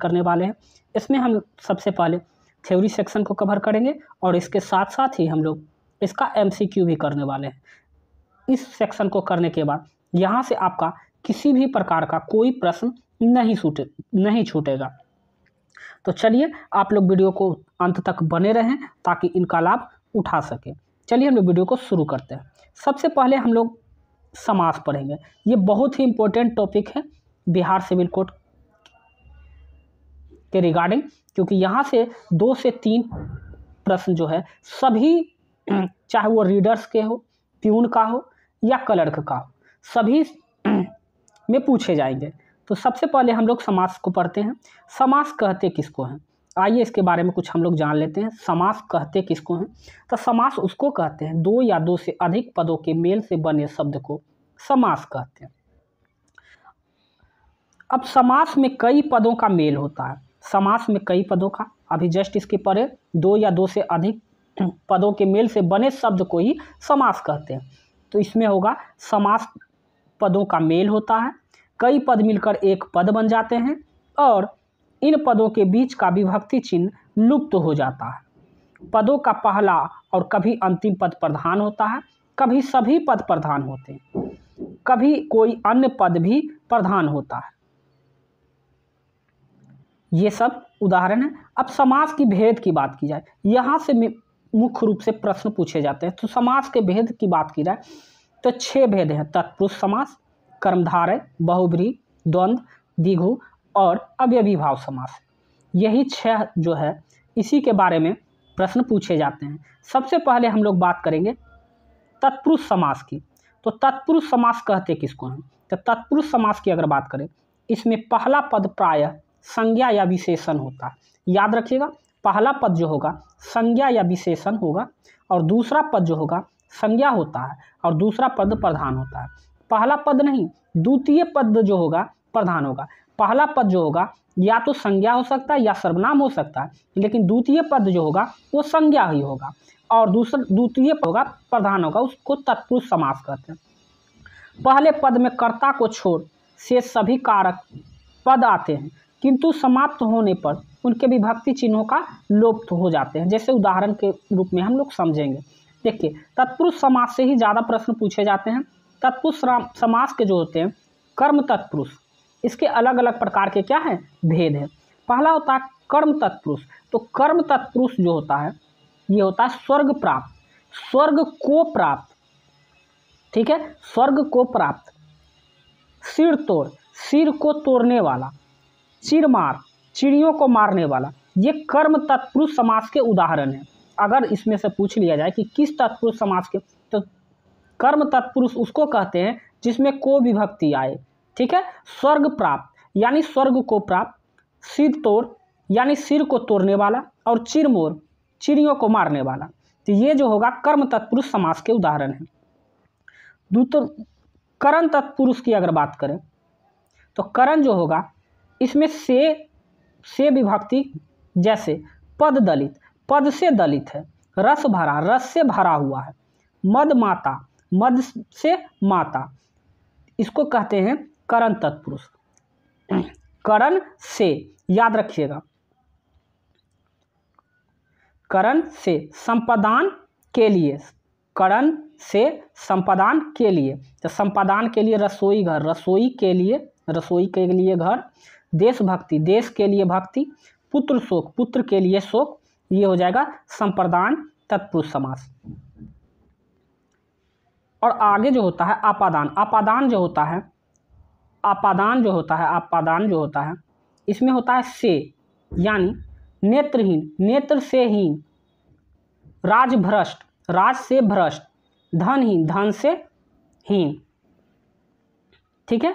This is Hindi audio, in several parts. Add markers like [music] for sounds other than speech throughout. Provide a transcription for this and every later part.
करने वाले हैं इसमें हम सबसे पहले थ्योरी सेक्शन को कवर करेंगे और इसके साथ साथ ही हम लोग इसका एम भी करने वाले हैं इस सेक्शन को करने के बाद यहाँ से आपका किसी भी प्रकार का कोई प्रश्न नहीं छूटे नहीं छूटेगा तो चलिए आप लोग वीडियो को अंत तक बने रहें ताकि इनका लाभ उठा सकें चलिए हम लोग वीडियो को शुरू करते हैं सबसे पहले हम लोग समास पढ़ेंगे ये बहुत ही इम्पोर्टेंट टॉपिक है बिहार सिविल कोड के रिगार्डिंग क्योंकि यहाँ से दो से तीन प्रश्न जो है सभी चाहे वो रीडर्स के हो प्यून का हो या क्लर्क का हो सभी में पूछे जाएंगे तो सबसे पहले हम लोग समास को पढ़ते हैं समास कहते किसको हैं आइए इसके बारे में कुछ हम लोग जान लेते हैं समास कहते किसको हैं तो समास उसको कहते हैं दो या दो से अधिक पदों के मेल से बने शब्द को समास कहते हैं अब समास में कई पदों का मेल होता है समास में कई पदों का अभी जस्ट इसके परे दो या दो से अधिक पदों के मेल से बने शब्द को ही समास कहते हैं तो इसमें होगा समास पदों का मेल होता है कई पद मिलकर एक पद बन जाते हैं और इन पदों के बीच का विभक्ति चिन्ह लुप्त तो हो जाता है पदों का पहला और कभी अंतिम पद प्रधान होता है कभी सभी पद प्रधान होते हैं कभी कोई अन्य पद भी प्रधान होता है ये सब उदाहरण है अब समाज की भेद की बात की जाए यहाँ से मुख्य रूप से प्रश्न पूछे जाते हैं तो समाज के भेद की बात की जाए तो छः भेद हैं तत्पुरुष समास कर्मधारय बहुब्री द्वंद्व दिघु और अव्यभिभाव समास यही छह जो है इसी के बारे में प्रश्न पूछे जाते हैं सबसे पहले हम लोग बात करेंगे तत्पुरुष समास की तो तत्पुरुष समास कहते किसको हैं तो तत्पुरुष समास की अगर बात करें इसमें पहला पद प्रायः संज्ञा या विशेषण होता है याद रखिएगा पहला पद जो होगा संज्ञा या विशेषण होगा और दूसरा पद जो होगा संज्ञा होता है और दूसरा पद प्रधान होता है पहला पद नहीं द्वितीय पद जो होगा प्रधान होगा पहला पद जो होगा या तो संज्ञा हो सकता है या सर्वनाम हो सकता है लेकिन द्वितीय पद जो होगा वो संज्ञा ही होगा और दूसरा द्वितीय होगा प्रधान होगा उसको तत्पुरुष समास कहते हैं पहले पद में कर्ता को छोड़ से सभी कारक पद आते हैं किंतु समाप्त होने पर उनके विभक्ति चिन्हों का लोप्त हो जाते हैं जैसे उदाहरण के रूप में हम लोग समझेंगे देखिए तत्पुरुष समास से ही ज़्यादा प्रश्न पूछे जाते हैं तत्पुरुष समास के जो होते हैं कर्म तत्पुरुष इसके अलग अलग प्रकार के क्या हैं भेद हैं पहला होता है कर्म तत्पुरुष तो कर्म तत्पुरुष जो होता है ये होता है स्वर्ग प्राप्त स्वर्ग को प्राप्त ठीक है स्वर्ग को प्राप्त सिर तोड़ सिर को तोड़ने वाला चिड़मार चिड़ियों को मारने वाला ये कर्म तत्पुरुष समाज के उदाहरण है अगर इसमें से पूछ लिया जाए कि किस तत्पुरुष समाज के तो कर्म तत्पुरुष उसको कहते हैं जिसमें को विभक्ति आए ठीक है स्वर्ग प्राप्त यानी स्वर्ग को प्राप्त सिर तोड़ यानी सिर को तोड़ने वाला और चिरमोर चिड़ियों को मारने वाला तो ये जो होगा कर्म तत्पुरुष समाज के उदाहरण है दूसर करण तत्पुरुष की अगर बात करें तो करण जो होगा इसमें से से विभक्ति जैसे पद दलित पद से दलित है रस भरा रस से भरा हुआ है मद माता मद से माता इसको कहते हैं करण तत्पुरुष करण से याद रखिएगा करण से संपदान के लिए करण से संपदान के लिए तो संपदान के लिए रसोई घर रसोई के लिए रसोई के लिए घर देशभक्ति देश के लिए भक्ति पुत्र शोक पुत्र के लिए शोक ये हो जाएगा संप्रदान तत्पुरुष समास और आगे जो होता है आपादान आपादान जो होता है आपादान जो होता है आपादान जो होता है इसमें होता है से यानी नेत्रहीन नेत्र से हीन राजभ्रष्ट राज से भ्रष्ट धनहीन धन से हीन ठीक है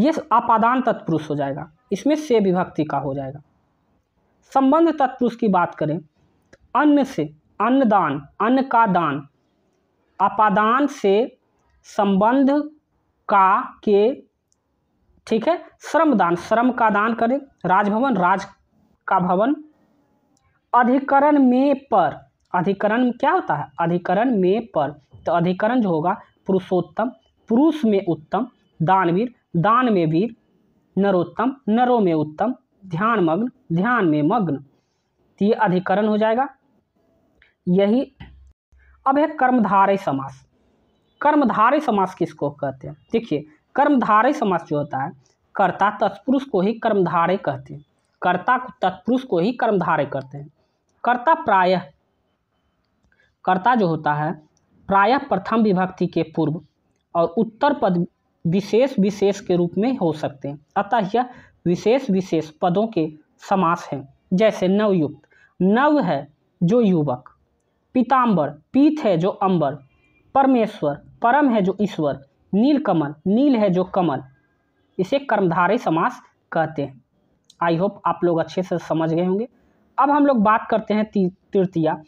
ये आपादान तत्पुरुष हो जाएगा इसमें से विभक्ति का हो जाएगा संबंध तत्पुरुष की बात करें तो अन्न से अन्नदान अन्न का दान अपादान से संबंध का के ठीक है श्रम दान श्रम का दान करें राजभवन राज का भवन अधिकरण में पर अधिकरण क्या होता है अधिकरण में पर तो अधिकरण जो होगा पुरुषोत्तम पुरुष में उत्तम दानवीर दान में वीर नरोत्तम नरों में उत्तम ध्यान मग्न ध्यान में मग्न तो ये अधिकरण हो जाएगा यही अब है कर्मधारय समास कर्मधारय समास किसको कहते हैं देखिए कर्मधारय समास जो होता है कर्ता तत्पुरुष को ही कर्मधारय कहते हैं कर्ता तत्पुरुष को ही कर्मधारय कहते हैं कर्ता प्रायः कर्ता जो होता है प्रायः प्रथम विभक्ति के पूर्व और उत्तर पद विशेष विशेष के रूप में हो सकते हैं अतः यह विशेष विशेष पदों के समास हैं जैसे नवयुक्त नव है जो युवक पीताम्बर पीत है जो अंबर परमेश्वर परम है जो ईश्वर नीलकमल नील है जो कमल इसे कर्मधारय समास कहते हैं आई होप आप लोग अच्छे से समझ गए होंगे अब हम लोग बात करते हैं तृतीया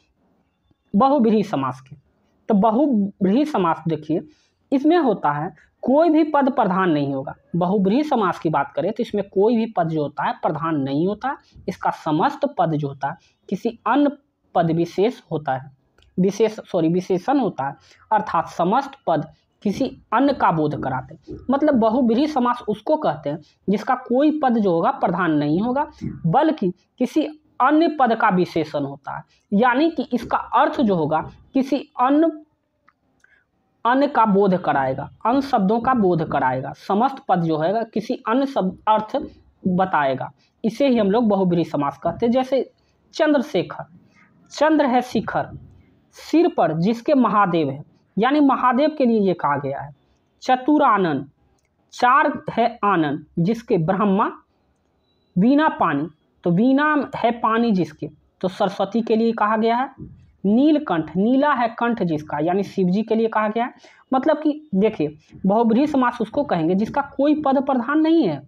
बहुब्रीही समास की तो बहुब्रीही समास देखिए इसमें होता है कोई भी पद प्रधान नहीं होगा बहुब्रीह समास की बात करें तो इसमें कोई भी पद जो होता है प्रधान नहीं होता इसका समस्त पद जो होता है किसी अन्य पद विशेष होता है विशेष सॉरी विशेषण होता है अर्थात समस्त पद किसी अन्य का बोध कराते हैं मतलब बहुब्रीह समास उसको कहते हैं जिसका कोई पद जो होगा प्रधान नहीं होगा बल्कि किसी अन्य पद का विशेषण होता है यानी कि इसका अर्थ जो होगा किसी अन्य अन्य का बोध कराएगा अन्य शब्दों का बोध कराएगा समस्त पद जो है किसी अन्य शब्द अर्थ बताएगा इसे ही हम लोग बहुबरी समास कहते हैं जैसे चंद्रशेखर चंद्र है शिखर सिर पर जिसके महादेव है यानी महादेव के लिए ये कहा गया है चतुरानन चार है आनन जिसके ब्रह्मा वीणा पानी तो वीणा है पानी जिसके तो सरस्वती के लिए कहा गया है नीलकंठ नीला है कंठ जिसका यानी शिव जी के लिए कहा गया है मतलब कि देखिए बहुब्रीही समास उसको कहेंगे जिसका कोई पद प्रधान नहीं है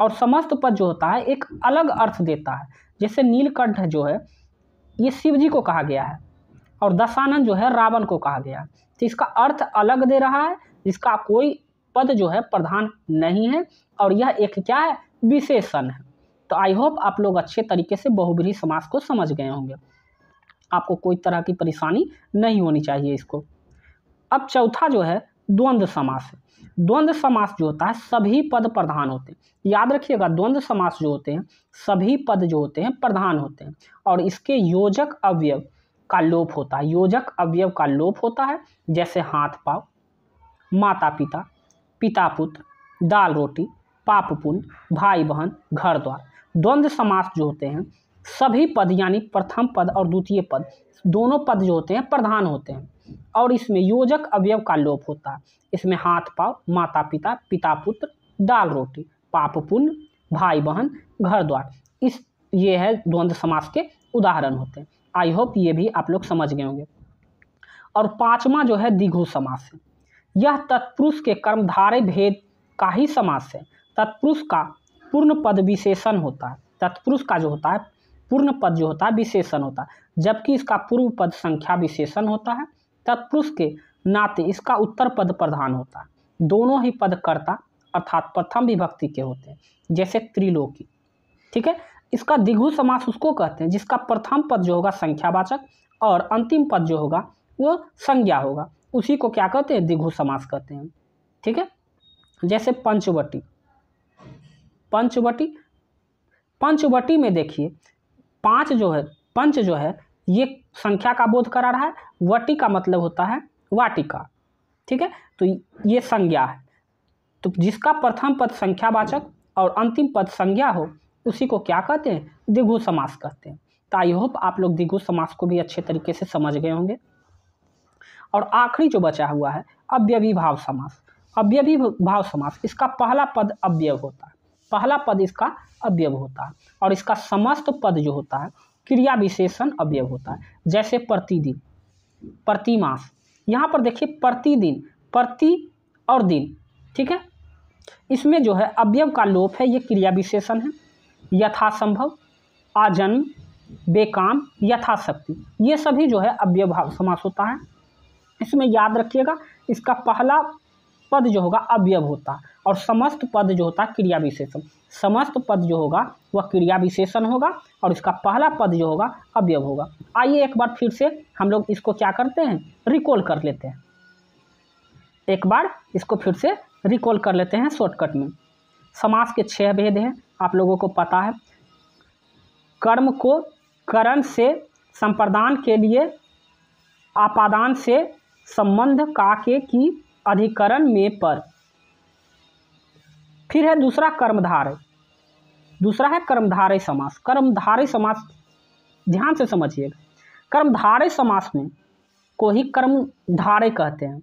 और समस्त पद जो होता है एक अलग अर्थ देता है जैसे नीलकंठ जो है ये शिव जी को कहा गया है और दशानंद जो है रावण को कहा गया है तो इसका अर्थ अलग दे रहा है जिसका कोई पद जो है प्रधान नहीं है और यह एक क्या है विशेषण है तो आई होप आप लोग अच्छे तरीके से बहुब्रीही समास को समझ गए होंगे आपको कोई तरह की परेशानी नहीं होनी चाहिए इसको अब चौथा जो है द्वंद्व समास द्वंद्व समास जो होता है सभी पद प्रधान होते हैं याद रखिएगा द्वंद्व समास जो होते हैं सभी पद जो होते हैं प्रधान होते हैं और इसके योजक अवयव का लोप होता है योजक अवयव का लोप होता है जैसे हाथ पाव माता पिता पिता पुत्र दाल रोटी पाप पुण्य भाई बहन घर द्वार द्वंद्व समास जो होते हैं सभी पद यानी प्रथम पद और द्वितीय पद दोनों पद जो होते हैं प्रधान होते हैं और इसमें योजक अवयव का लोप होता है इसमें हाथ पाव माता पिता पिता पुत्र दाल रोटी पाप पुण्य भाई बहन घर द्वार इस ये है द्वंद्व समास के उदाहरण होते हैं आई होप ये भी आप लोग समझ गए होंगे और पांचवा जो है दिघु समास है यह तत्पुरुष के कर्मधारय भेद का ही समास है तत्पुरुष का पूर्ण पद विशेषण होता है तत्पुरुष का जो होता है पूर्ण पद जो होता है विशेषण होता है जबकि इसका पूर्व पद संख्या विशेषण होता है तत्पुरुष के नाते इसका उत्तर पद प्रधान होता है दोनों ही पद कर्ता अर्थात प्रथम विभक्ति के होते हैं जैसे त्रिलोकी ठीक है इसका दिघु समास उसको कहते हैं जिसका प्रथम पद जो होगा संख्यावाचक और अंतिम पद जो होगा वो संज्ञा होगा उसी को क्या कहते हैं दिघु समास कहते हैं ठीक है जैसे पंचवटी पंचवटी पंचवटी में देखिए पाँच जो है पंच जो है ये संख्या का बोध करा रहा है वटी का मतलब होता है वाटिका ठीक है तो ये संज्ञा है तो जिसका प्रथम पद संख्यावाचक और अंतिम पद संज्ञा हो उसी को क्या कहते हैं दिघु समास कहते हैं तो आई होप आप लोग दिघु समास को भी अच्छे तरीके से समझ गए होंगे और आखिरी जो बचा हुआ है अव्यभिभाव समास अव्यभिभाव समास इसका पहला पद अव्यव होता है पहला पद इसका अवयव होता है और इसका समस्त पद जो होता है क्रिया विशेषण अवयव होता है जैसे प्रतिदिन प्रतिमास यहाँ पर देखिए प्रतिदिन प्रति और दिन ठीक है इसमें जो है अवयव का लोप है ये क्रिया विशेषण है यथासंभव आजन्म बेकाम यथाशक्ति ये सभी जो है अव्यभाव समास होता है इसमें याद रखिएगा इसका पहला पद जो होगा अवयव होता और समस्त पद जो होता क्रिया विशेषण समस्त पद जो होगा वह क्रिया विशेषण होगा और इसका पहला पद जो होगा अवयव होगा आइए एक बार फिर से हम लोग इसको क्या करते हैं रिकॉल कर लेते हैं एक बार इसको फिर से रिकॉल कर लेते हैं शॉर्टकट में समास के छह भेद हैं आप लोगों को पता है कर्म को करण से संप्रदान के लिए आपादान से संबंध का के की अधिकरण में पर फिर है दूसरा कर्मधार दूसरा है कर्मधारय समास कर्मधारय समास ध्यान से समझिएगा कर्मधारय समास में को ही कर्मधारय कहते हैं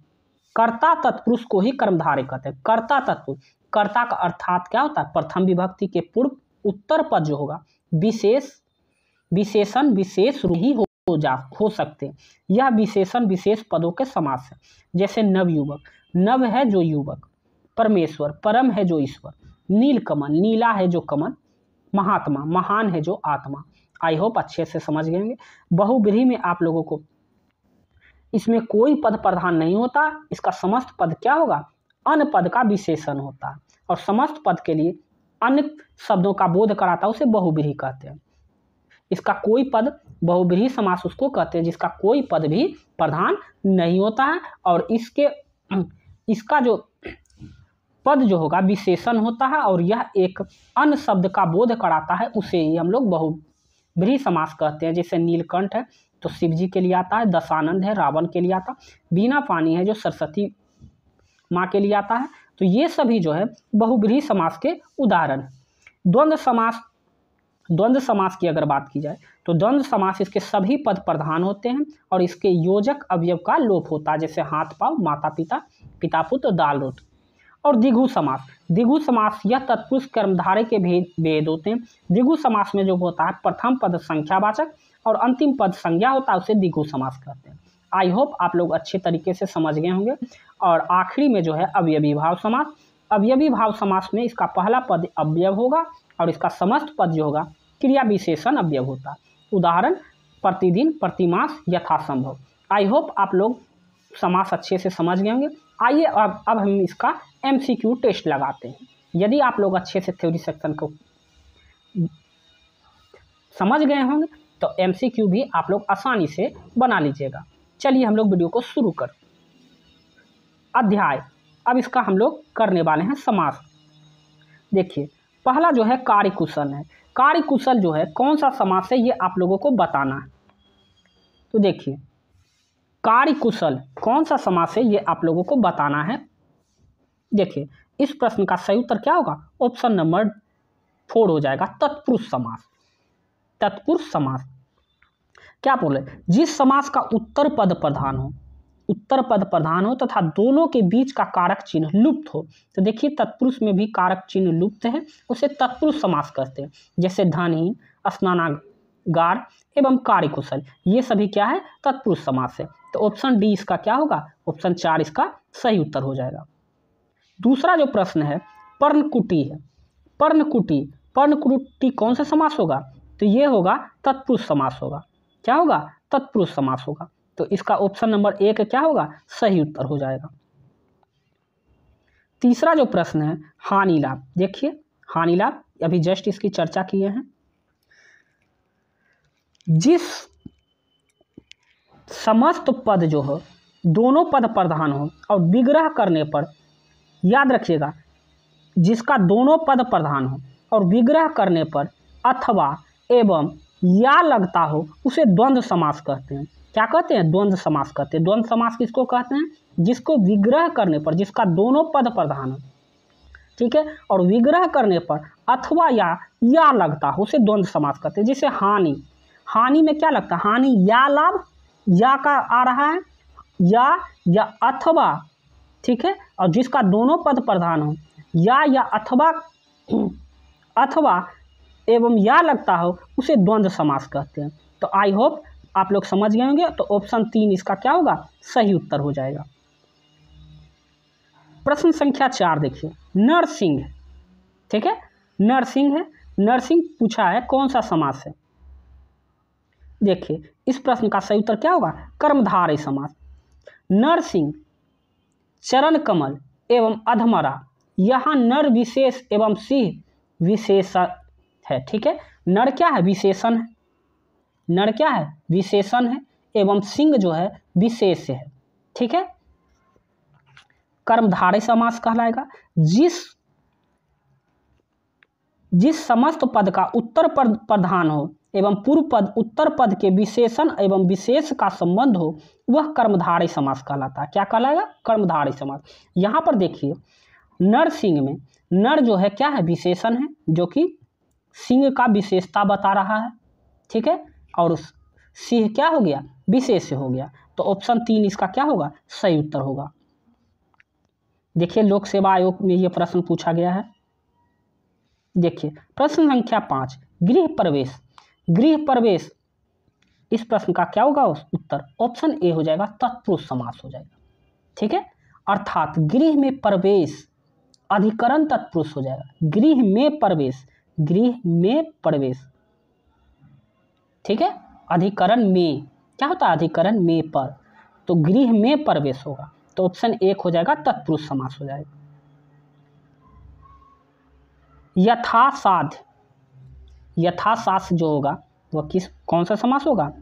कर्ता तत्पुरुष को ही कर्मधारय कहते हैं कर्ता तत्पुरुष कर्ता का अर्थात क्या होता है प्रथम विभक्ति के पूर्व उत्तर पद जो होगा विशेष विशेषण विशेष ही हो हो जा हो सकते हैं यह विशेषण विशेष पदों के समास है जैसे युवक नव है जो युवक परमेश्वर परम है जो ईश्वर नील कमल नीला है जो कमल महात्मा महान है जो आत्मा आई होप अच्छे से समझ गएंगे बहुविधि में आप लोगों को इसमें कोई पद प्रधान नहीं होता इसका समस्त पद क्या होगा अन पद का विशेषण होता है और समस्त पद के लिए अन्य शब्दों का बोध कराता है उसे बहुविधि कहते हैं इसका कोई पद बहुब्रीही समास उसको कहते हैं जिसका कोई पद भी प्रधान नहीं होता है और इसके इसका जो पद जो होगा विशेषण होता है और यह एक अन्य शब्द का बोध कराता है उसे ही हम लोग बहुब्रीही समास कहते हैं जैसे नीलकंठ है तो शिव जी के लिए आता है दशानंद है रावण के लिए आता बीना पानी है जो सरस्वती माँ के लिए आता है तो ये सभी जो है बहुब्रीही समास के उदाहरण द्वंद्व समास द्वंद्व समास की अगर बात की जाए तो द्वंद्व समास इसके सभी पद प्रधान होते हैं और इसके योजक अवयव का लोप होता है जैसे हाथ पाव माता पिता पिता पुत्र दाल रोट और दिघु समास दिघु समास यह तत्पुरुष कर्मधारे के भेद भेद होते हैं दिघु समास में जो होता है प्रथम पद संख्यावाचक और अंतिम पद संज्ञा होता है उसे दिघु समास कहते हैं आई होप आप लोग अच्छे तरीके से समझ गए होंगे और आखिरी में जो है अवयवी भाव समास अवयवी भाव समास में इसका पहला पद अवयव होगा और इसका समस्त पद जो होगा क्रिया विशेषण अवयव होता है उदाहरण प्रतिदिन प्रतिमास यथासंभव आई होप आप लोग समास अच्छे से समझ गए होंगे आइए अब अब हम इसका एम टेस्ट लगाते हैं यदि आप लोग अच्छे से थ्योरी सेक्शन को समझ गए होंगे तो एम भी आप लोग आसानी से बना लीजिएगा चलिए हम लोग वीडियो को शुरू कर अध्याय अब इसका हम लोग करने वाले हैं समास देखिए पहला जो है कार्य कुशल है कार्य कुशल जो है कौन सा समास है ये आप लोगों को बताना है तो देखिए कार्यकुशल कौन सा समास है ये आप लोगों को बताना है देखिए इस प्रश्न का सही उत्तर क्या होगा ऑप्शन नंबर फोर हो जाएगा तत्पुरुष समास तत्पुरुष समास क्या बोले जिस समास का उत्तर पद प्रधान हो उत्तर पद प्रधान हो तथा दोनों के बीच का कारक चिन्ह लुप्त हो तो देखिए तत्पुरुष में भी कारक चिन्ह लुप्त है उसे तत्पुरुष समास कहते हैं जैसे धनी स्नानागार एवं कार्यकुशल ये सभी क्या है तत्पुरुष समास है तो ऑप्शन डी इसका क्या होगा ऑप्शन चार इसका सही उत्तर हो जाएगा दूसरा जो प्रश्न है पर्णकुटी है पर्णकुटी पर्णकुटी कौन सा समास होगा तो ये होगा तत्पुरुष समास होगा क्या होगा तत्पुरुष समास होगा तो इसका ऑप्शन नंबर एक क्या होगा सही उत्तर हो जाएगा तीसरा जो प्रश्न है हानि लाभ देखिए हानि लाभ अभी जस्ट इसकी चर्चा किए हैं जिस समस्त पद जो हो दोनों पद प्रधान हो और विग्रह करने पर याद रखिएगा जिसका दोनों पद प्रधान हो और विग्रह करने पर अथवा एवं या लगता हो उसे द्वंद्व समास कहते हैं क्या कहते हैं द्वंद्व समास कहते हैं द्वंद्व समास किसको कहते हैं जिसको विग्रह करने पर जिसका दोनों पद प्रधान हो ठीक है और विग्रह करने पर अथवा या या लगता हो उसे द्वंद्व समास कहते हैं जैसे हानि हानि में क्या लगता है हानि या लाभ या का आ रहा है या या अथवा ठीक है और जिसका दोनों पद प्रधान हो या या अथवा अथवा एवं या लगता हो उसे द्वंद्व समास कहते हैं तो आई होप आप लोग समझ गए होंगे तो ऑप्शन तीन इसका क्या होगा सही उत्तर हो जाएगा प्रश्न संख्या चार देखिए नरसिंह ठीक है नरसिंह है नरसिंह पूछा है कौन सा समास है देखिए इस प्रश्न का सही उत्तर क्या होगा कर्मधारय समास नरसिंह चरण कमल एवं अधमरा यहाँ नर विशेष एवं सिंह विशेष है ठीक है नर क्या है विशेषण है नर क्या है विशेषण है एवं सिंह जो है विशेष है ठीक है कर्मधारय समास कहलाएगा जिस जिस समस्त पद का उत्तर पद प्रधान हो एवं पूर्व पद उत्तर पद के विशेषण एवं विशेष का संबंध हो वह कर्मधारय समास कहलाता है क्या कहलाएगा कर्मधारय समास यहां पर देखिए नर सिंह में नर जो है क्या है विशेषण है जो कि सिंह का विशेषता बता रहा है ठीक है और सिंह क्या हो गया विशेष हो गया तो ऑप्शन तीन इसका क्या होगा सही उत्तर होगा देखिए लोक सेवा आयोग में यह प्रश्न पूछा गया है देखिए प्रश्न संख्या पांच गृह प्रवेश गृह प्रवेश इस प्रश्न का क्या होगा उत्तर ऑप्शन ए हो जाएगा तत्पुरुष समास हो जाएगा ठीक है अर्थात गृह में प्रवेश अधिकरण तत्पुरुष हो जाएगा गृह में प्रवेश गृह में प्रवेश ठीक है अधिकरण में क्या होता है अधिकरण में पर तो गृह में प्रवेश होगा तो ऑप्शन एक हो जाएगा तत्पुरुष समास हो जाएगा यथासाध यथाशास जो होगा वह किस कौन सा समास होगा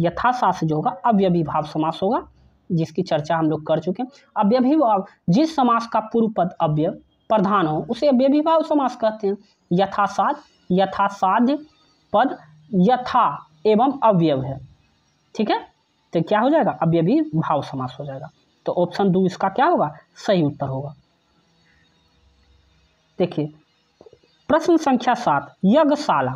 यथाशास जो होगा अव्य विभाव समास होगा जिसकी चर्चा हम लोग कर चुके हैं अव्यभिभाव जिस समास का पूर्व पद अव्यय प्रधान हो उसे व्यविभाव समास कहते हैं यथासाध यथासाध्य पद यथा एवं अव्यव है ठीक है तो क्या हो जाएगा भी भाव समास हो जाएगा तो ऑप्शन दो इसका क्या होगा सही उत्तर होगा देखिए प्रश्न संख्या सात यज्ञशाला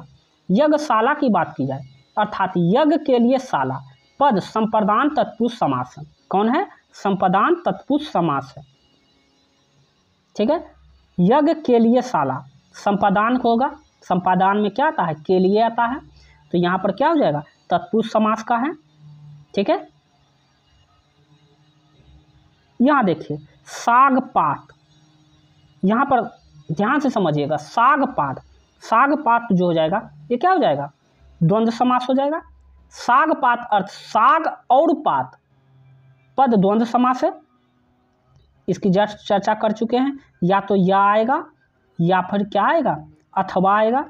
यज्ञशाला की बात की जाए अर्थात यज्ञ के लिए शाला पद संप्रदान तत्पुरुष समास है कौन है संप्रदान तत्पुरुष समास है ठीक है यज्ञ के लिए साला संपादान होगा संपादान में क्या आता है के लिए आता है तो यहाँ पर क्या हो जाएगा तत्पुरुष समास का है ठीक है यहाँ देखिए सागपात यहाँ पर ध्यान से समझिएगा सागपात सागपात जो हो जाएगा ये क्या हो जाएगा द्वंद्व समास हो जाएगा सागपात अर्थ साग और पात पद द्वंद्व समास है इसकी जस्ट चर्चा कर चुके हैं या तो या आएगा या फिर क्या आएगा अथवा आएगा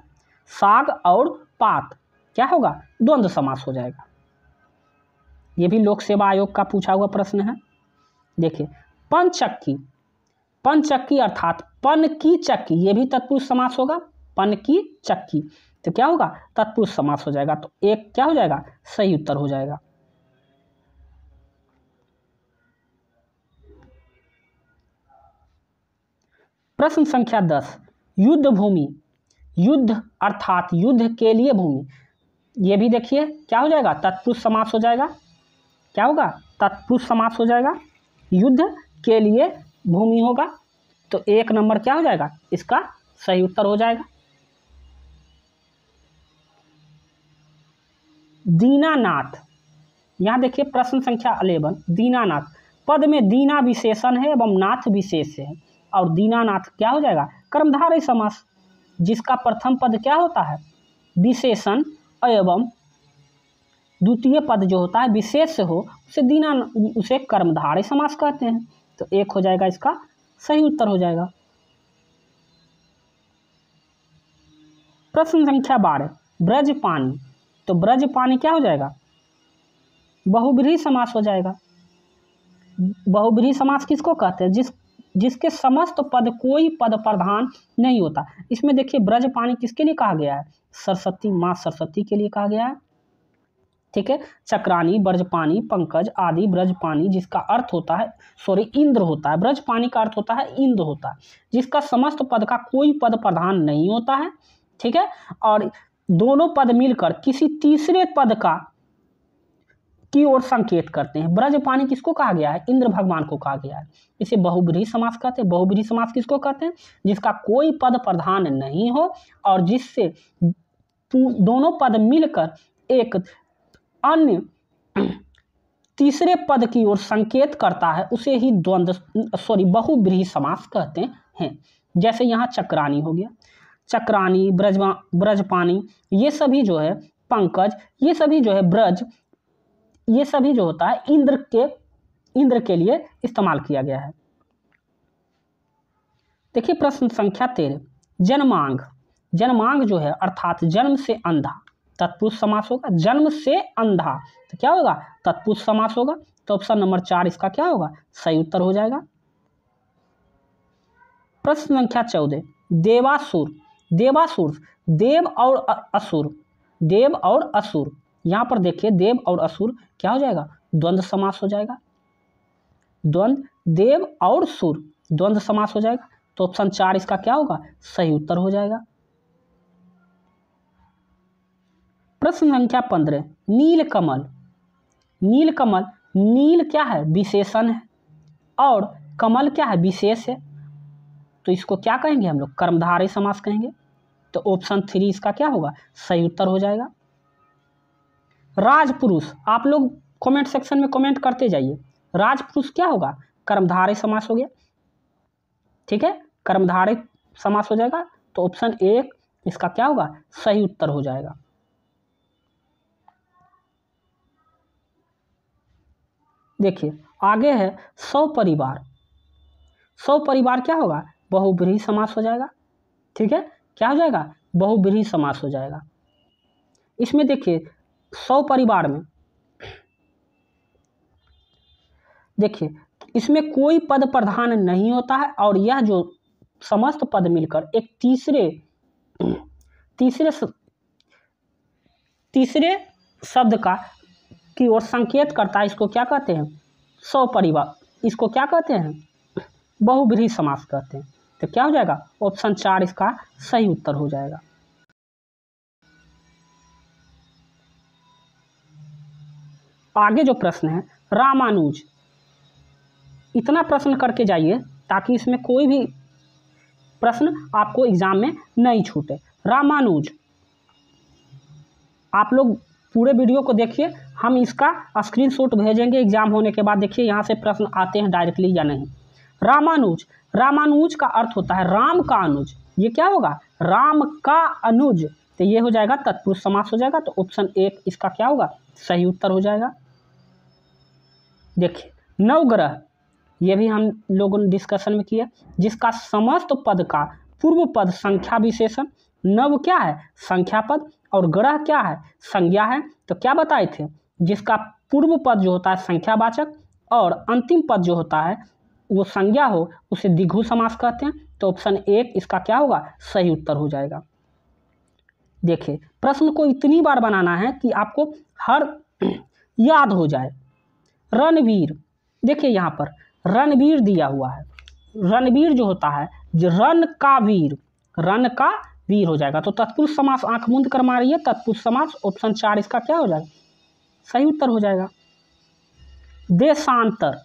साग और पात क्या होगा द्वंद्व समास हो जाएगा ये भी लोक सेवा आयोग का पूछा हुआ प्रश्न है देखिए पंचक्की पंचक्की अर्थात पन की चक्की ये भी तत्पुरुष समास होगा पन की चक्की तो क्या होगा तत्पुरुष समास हो जाएगा तो एक क्या हो जाएगा सही उत्तर हो जाएगा प्रश्न संख्या दस युद्ध भूमि युद्ध अर्थात युद्ध के लिए भूमि ये भी देखिए क्या हो जाएगा तत्पुरुष समास हो जाएगा क्या होगा तत्पुरुष समास हो जाएगा युद्ध के लिए भूमि होगा तो एक नंबर क्या हो जाएगा इसका सही उत्तर हो जाएगा दीनानाथ यहाँ देखिए प्रश्न संख्या अलेवन दीनानाथ पद में दीना विशेषण है एवं नाथ विशेष है और दीनानाथ क्या हो जाएगा कर्मधारय समास जिसका प्रथम पद क्या होता है विशेषण एवं द्वितीय पद जो होता है विशेष हो उसे दीना उसे कर्मधारय समास कहते हैं तो एक हो जाएगा इसका सही उत्तर हो जाएगा प्रश्न संख्या बारह ब्रज पानी तो ब्रज पानी क्या हो जाएगा बहुब्रीही समास हो जाएगा बहुब्रीही समास किसको कहते हैं जिस जिसके समस्त पद कोई पद प्रधान नहीं होता इसमें देखिए ब्रज पानी किसके लिए कहा गया है सरस्वती माँ सरस्वती के लिए कहा गया है ठीक है चक्रानी ब्रजपानी पंकज आदि ब्रजपानी जिसका अर्थ होता है सॉरी इंद्र होता है ब्रजपानी का अर्थ होता है इंद्र होता है जिसका समस्त पद का कोई पद प्रधान नहीं होता है ठीक है और दोनों पद मिलकर किसी तीसरे पद का की ओर संकेत करते हैं ब्रज पानी किसको कहा गया है इंद्र भगवान को कहा गया है इसे बहुग्रीही समास कहते हैं बहुब्री समास किसको कहते हैं जिसका कोई पद प्रधान नहीं हो और जिससे दोनों पद मिलकर एक अन्य तीसरे पद की ओर संकेत करता है उसे ही द्वंद्व सॉरी बहुब्रीह समास कहते हैं जैसे यहाँ चक्रानी हो गया चक्रानी ब्रज ब्रज पानी ये सभी जो है पंकज ये सभी जो है ब्रज ये सभी जो होता है इंद्र के इंद्र के लिए इस्तेमाल किया गया है देखिए प्रश्न संख्या तेरह जन्मांग जन्मांग जो है अर्थात जन्म से अंधा तत्पुरुष समास होगा जन्म से अंधा तो क्या होगा तत्पुरुष समास होगा तो ऑप्शन नंबर चार इसका क्या होगा सही उत्तर हो जाएगा प्रश्न संख्या चौदह देवासुर देवासुर देव और असुर देव और असुर यहाँ पर देखिए देव और असुर क्या हो जाएगा द्वंद्व समास हो जाएगा द्वंद्व देव और सुर द्वंद समास हो जाएगा तो ऑप्शन चार इसका क्या होगा सही उत्तर हो जाएगा प्रश्न संख्या पंद्रह नीलकमल नीलकमल नील क्या है विशेषण है और कमल क्या है विशेष है तो इसको क्या कहेंगे हम लोग कर्मधारय समास कहेंगे तो ऑप्शन थ्री इसका क्या होगा सही उत्तर हो जाएगा राजपुरुष आप लोग कमेंट सेक्शन में कमेंट करते जाइए राजपुरुष क्या होगा कर्मधारय समास हो गया ठीक है कर्मधारय समास हो जाएगा तो ऑप्शन एक इसका क्या होगा सही उत्तर हो जाएगा देखिए आगे है सौ परिवार सौ परिवार क्या होगा बहुब्रीही समास हो जाएगा ठीक है क्या हो जाएगा बहुब्रीही समास हो जाएगा इसमें देखिए सौ परिवार में देखिए इसमें कोई पद प्रधान नहीं होता है और यह जो समस्त पद मिलकर एक तीसरे तीसरे तीसरे शब्द का की ओर संकेत करता है इसको क्या कहते हैं सौ परिवार इसको क्या कहते हैं बहुब्रीही समास कहते हैं तो क्या हो जाएगा ऑप्शन चार इसका सही उत्तर हो जाएगा आगे जो प्रश्न है रामानुज इतना प्रश्न करके जाइए ताकि इसमें कोई भी प्रश्न आपको एग्ज़ाम में नहीं छूटे रामानुज आप लोग पूरे वीडियो को देखिए हम इसका स्क्रीनशॉट भेजेंगे एग्ज़ाम होने के बाद देखिए यहाँ से प्रश्न आते हैं डायरेक्टली या नहीं रामानुज रामानुज का अर्थ होता है राम का अनुज ये क्या होगा राम का अनुज तो ये हो जाएगा तत्पुरुष समास हो जाएगा तो ऑप्शन एक इसका क्या होगा सही उत्तर हो जाएगा देखिए नवग्रह ये भी हम लोगों ने डिस्कशन में किया जिसका समस्त पद का पूर्व पद संख्या विशेषण नव क्या है संख्या पद और ग्रह क्या है संज्ञा है तो क्या बताए थे जिसका पूर्व पद जो होता है संख्यावाचक और अंतिम पद जो होता है वो संज्ञा हो उसे दिघु समास कहते हैं तो ऑप्शन एक इसका क्या होगा सही उत्तर हो जाएगा देखिए प्रश्न को इतनी बार बनाना है कि आपको हर [clears throat] याद हो जाए रणवीर देखिए यहाँ पर रणवीर दिया हुआ है रणवीर जो होता है रन का वीर रन का वीर हो जाएगा तो तत्पुरुष समास आंख मूंद कर मारिए तत्पुरुष समास ऑप्शन चार इसका क्या हो जाएगा सही उत्तर हो जाएगा देशांतर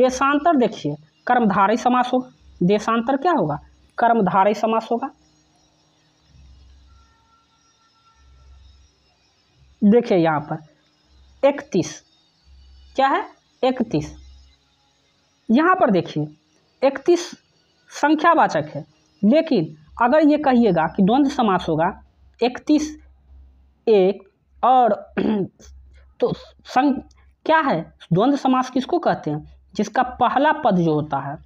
देशांतर देखिए कर्मधारी समास होगा देशांतर क्या होगा कर्मधारी समास होगा देखिए यहाँ पर इकतीस क्या है इकतीस यहाँ पर देखिए इकतीस संख्यावाचक है लेकिन अगर ये कहिएगा कि द्वंद्व समास होगा इकतीस एक और [clears throat] तो संग क्या है द्वंद्व समास किसको कहते हैं जिसका पहला पद जो होता है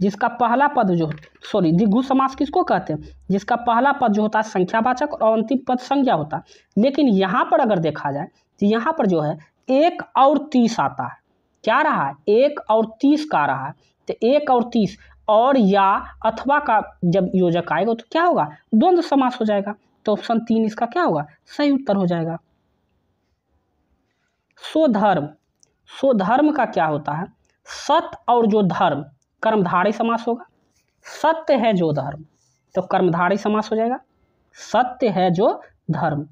जिसका पहला पद जो सॉरी दिघु समास किसको कहते हैं जिसका पहला पद जो होता है संख्यावाचक और अंतिम पद संज्ञा होता है लेकिन यहाँ पर अगर देखा जाए तो यहाँ पर जो है एक और तीस आता है क्या रहा है एक और तीस का रहा है तो एक और तीस और या अथवा का जब योजक आएगा तो क्या होगा द्वंद्व समास हो जाएगा तो ऑप्शन तीन इसका क्या होगा सही उत्तर हो जाएगा स्वधर्म स्वधर्म का क्या होता है सत्य और जो धर्म कर्मधारी समास होगा सत्य है जो धर्म तो कर्मधारी समास हो जाएगा सत्य है जो धर्म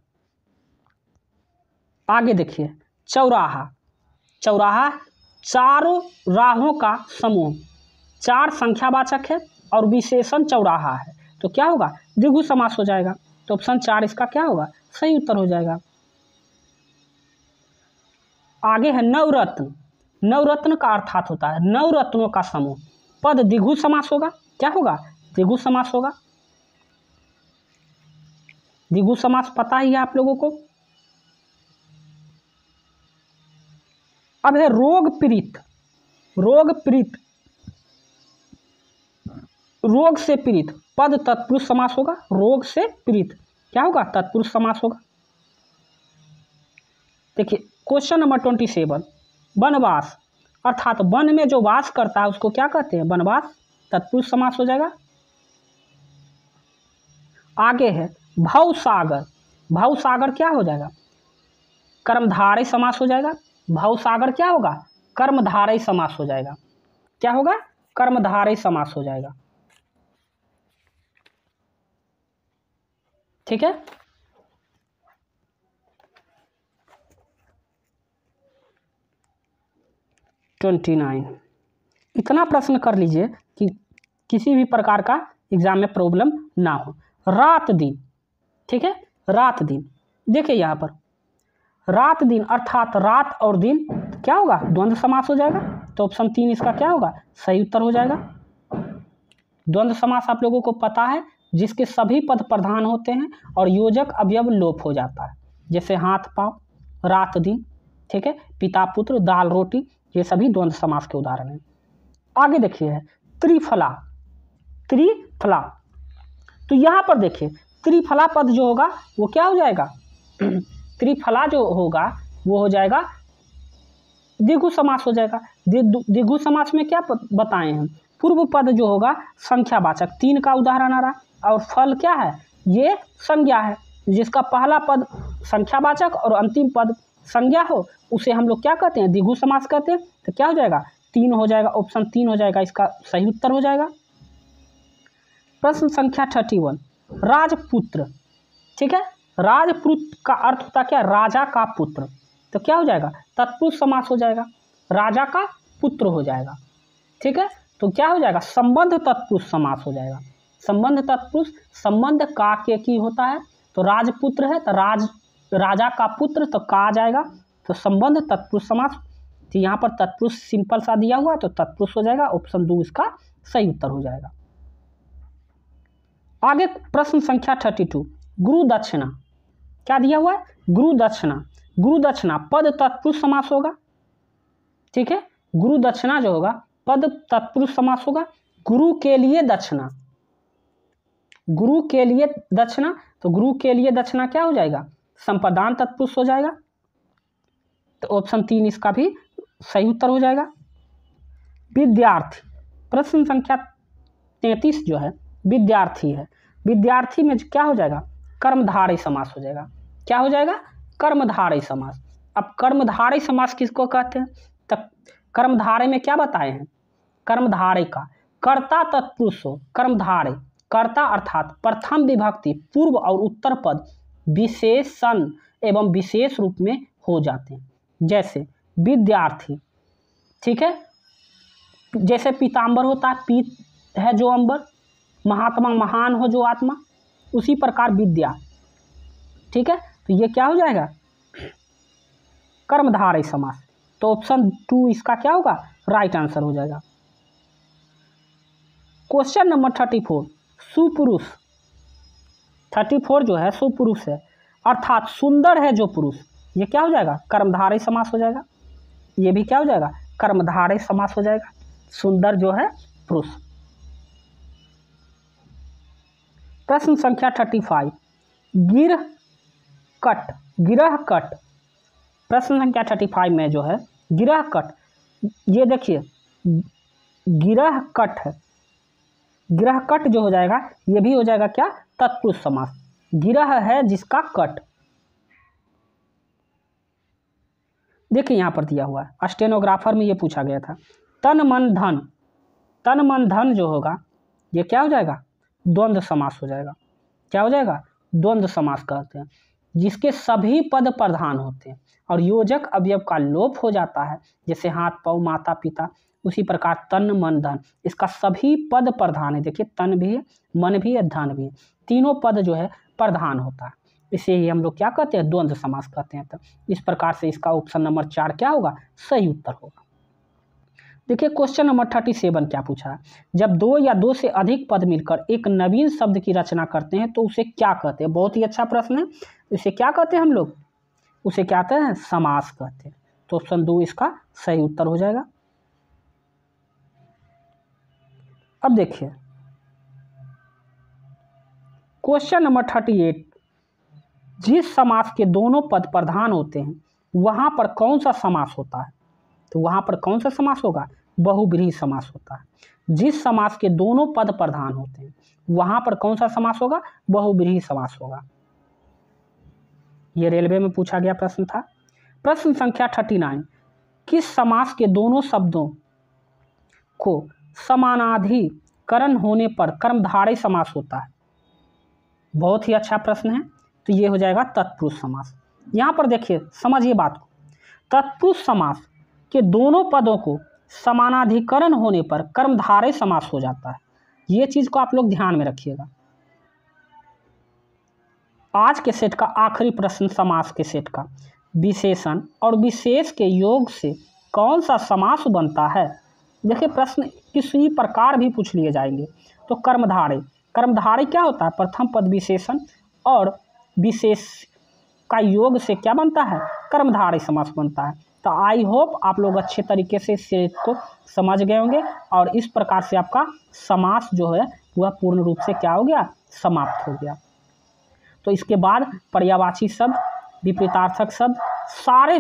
आगे देखिए चौराहा चौराहा चारों राहों का समूह चार संख्यावाचक है और विशेषण चौराहा है तो क्या होगा द्विगु समास हो जाएगा तो ऑप्शन चार इसका क्या होगा सही उत्तर हो जाएगा आगे है नवरत्न नवरत्न का अर्थात होता है नवरत्नों का समूह पद दिघु समास होगा क्या होगा दिघु समास होगा दिघु समास पता ही है आप लोगों को अब है रोग पीड़ित रोग पीड़ित रोग से पीड़ित पद तत्पुरुष समास होगा रोग से पीड़ित क्या होगा तत्पुरुष समास होगा देखिए क्वेश्चन नंबर ट्वेंटी सेवन वनवास अर्थात वन में जो वास करता है उसको क्या कहते हैं वनवास तत्पुरुष समास हो जाएगा आगे है भव सागर भव सागर क्या हो जाएगा कर्मधारय समास हो जाएगा भावसागर क्या होगा कर्मधारय समास हो जाएगा क्या होगा कर्मधारय समास हो जाएगा ठीक है ट्वेंटी नाइन इतना प्रश्न कर लीजिए कि किसी भी प्रकार का एग्जाम में प्रॉब्लम ना हो रात दिन ठीक है रात दिन देखिए यहाँ पर रात दिन अर्थात रात और दिन क्या होगा द्वंद्व समास हो जाएगा तो ऑप्शन तीन इसका क्या होगा सही उत्तर हो जाएगा द्वंद्व समास आप लोगों को पता है जिसके सभी पद प्रधान होते हैं और योजक अवयव लोप हो जाता है जैसे हाथ पाँव रात दिन ठीक है पिता पुत्र दाल रोटी ये सभी द्वंद्व समास के उदाहरण हैं आगे देखिए त्रिफला त्रिफला तो यहाँ पर देखिए त्रिफला पद जो होगा वो क्या हो जाएगा [clears throat] त्रिफला जो होगा वो हो जाएगा दिघु समास हो जाएगा दिघु समास में क्या बताएं हम पूर्व पद जो होगा संख्यावाचक तीन का उदाहरण आ रहा और फल क्या है ये संज्ञा है जिसका पहला पद संख्यावाचक और अंतिम पद संज्ञा हो उसे हम लोग क्या कहते हैं दिघु समास कहते हैं तो क्या हो जाएगा तीन हो जाएगा ऑप्शन तीन हो जाएगा इसका सही उत्तर हो जाएगा प्रश्न संख्या थर्टी वन राजपुत्र ठीक है राजपुत का अर्थ होता क्या राजा का पुत्र तो क्या हो जाएगा तत्पुरुष समास हो जाएगा राजा का पुत्र हो जाएगा ठीक है तो क्या हो जाएगा संबंध तत्पुरुष समास हो जाएगा संबंध तत्पुरुष संबंध का के की होता है तो राजपुत्र है तो राज राजा का पुत्र तो का आ जाएगा तो संबंध तत्पुरुष समास तो यहाँ पर तत्पुरुष सिंपल सा दिया हुआ तो तत्पुरुष हो जाएगा ऑप्शन दो इसका सही उत्तर हो जाएगा आगे प्रश्न संख्या थर्टी टू गुरु दक्षिणा क्या दिया हुआ है गुरु दक्षिणा गुरु दक्षिणा पद तत्पुरुष समास होगा ठीक है गुरु दक्षिणा जो होगा पद तत्पुरुष समास होगा गुरु के लिए दक्षिणा गुरु के लिए दक्षिणा तो गुरु के लिए दक्षिणा क्या हो जाएगा संपदान तत्पुरुष हो जाएगा तो ऑप्शन तीन इसका भी सही उत्तर हो जाएगा विद्यार्थी प्रश्न संख्या तैतीस जो है विद्यार्थी है विद्यार्थी में क्या हो जाएगा कर्मधारय समास हो जाएगा क्या हो जाएगा कर्मधारय समास अब कर्मधारय समास किसको कहते हैं तब तो कर्मधारय में क्या बताए हैं कर्मधारय का कर्ता तत्पुरुष हो कर्मधारय कर्ता अर्थात प्रथम विभक्ति पूर्व और उत्तर पद विशेषण एवं विशेष रूप में हो जाते हैं जैसे विद्यार्थी ठीक है जैसे पीताम्बर होता है पीत है जो अंबर महात्मा महान हो जो आत्मा उसी प्रकार विद्या ठीक है तो ये क्या हो जाएगा कर्मधारय समास तो ऑप्शन टू इसका क्या होगा राइट आंसर हो जाएगा क्वेश्चन नंबर थर्टी फोर सुपुरुष थर्टी फोर जो है सुपुरुष है अर्थात सुंदर है जो पुरुष ये क्या हो जाएगा कर्मधारय समास हो जाएगा ये भी क्या हो जाएगा कर्मधारय समास हो जाएगा सुंदर जो है पुरुष प्रश्न संख्या थर्टी फाइव गिर कट गिरह कट प्रश्न संख्या थर्टी फाइव में जो है गिरह कट ये देखिए गिरह कट है गिरह कट जो हो जाएगा ये भी हो जाएगा क्या तत्पुरुष समास गिरह है जिसका कट देखिए यहाँ पर दिया हुआ है स्टेनोग्राफर में ये पूछा गया था तन मन धन तन मन धन जो होगा ये क्या हो जाएगा द्वंद्व समास हो जाएगा क्या हो जाएगा द्वंद्व समास कहते हैं जिसके सभी पद प्रधान होते हैं और योजक अवयव का लोप हो जाता है जैसे हाथ पाँव माता पिता उसी प्रकार तन मन धन इसका सभी पद प्रधान है देखिए तन भी है मन भी है धन भी है तीनों पद जो है प्रधान होता है इसे ही हम लोग क्या कहते हैं द्वंद्व समास कहते हैं तो इस प्रकार से इसका ऑप्शन नंबर चार क्या होगा सही उत्तर होगा देखिए क्वेश्चन नंबर थर्टी सेवन क्या पूछा जब दो या दो से अधिक पद मिलकर एक नवीन शब्द की रचना करते हैं तो उसे क्या कहते हैं बहुत ही अच्छा प्रश्न है इसे क्या कहते हैं हम लोग उसे क्या कहते हैं समास कहते हैं तो ऑप्शन दो इसका सही उत्तर हो जाएगा अब देखिए क्वेश्चन नंबर थर्टी एट जिस समास के दोनों पद प्रधान होते हैं वहाँ पर कौन सा समास होता है तो वहां पर कौन सा समास होगा बहुब्रीही समास होता है जिस समास के दोनों पद प्रधान होते हैं वहां पर कौन सा समास होगा बहुब्रीही समास होगा ये रेलवे में पूछा गया प्रश्न था प्रश्न संख्या थर्टी नाइन किस समास के दोनों शब्दों को समानाधिकरण होने पर कर्मधारय समास होता है बहुत ही अच्छा प्रश्न है तो ये हो जाएगा तत्पुरुष समास यहाँ पर देखिए समझिए बात को तत्पुरुष समास के दोनों पदों को समानाधिकरण होने पर कर्मधारय समास हो जाता है ये चीज़ को आप लोग ध्यान में रखिएगा आज के सेट का आखिरी प्रश्न समास के सेट का विशेषण और विशेष के योग से कौन सा समास बनता है देखिए प्रश्न किसी प्रकार भी पूछ लिए जाएंगे तो कर्मधारे कर्मधारे क्या होता है प्रथम पद विशेषण और विशेष का योग से क्या बनता है कर्मधारय समास बनता है तो आई होप आप लोग अच्छे तरीके से इस सेट को समझ गए होंगे और इस प्रकार से आपका समास जो है वह पूर्ण रूप से क्या हो गया समाप्त हो गया तो इसके बाद पर्यावाची शब्द विपरीतार्थक शब्द सारे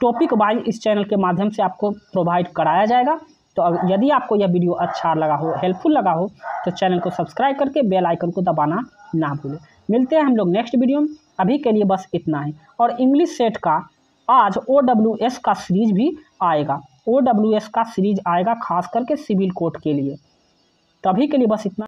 टॉपिक वाइज इस चैनल के माध्यम से आपको प्रोवाइड कराया जाएगा तो यदि आपको यह वीडियो अच्छा लगा हो हेल्पफुल लगा हो तो चैनल को सब्सक्राइब करके बेल आइकन को दबाना ना भूलें मिलते हैं हम लोग नेक्स्ट वीडियो में अभी के लिए बस इतना ही और इंग्लिश सेट का आज ओ का सीरीज भी आएगा ओ का सीरीज आएगा खास करके सिविल कोर्ट के लिए तभी के लिए बस इतना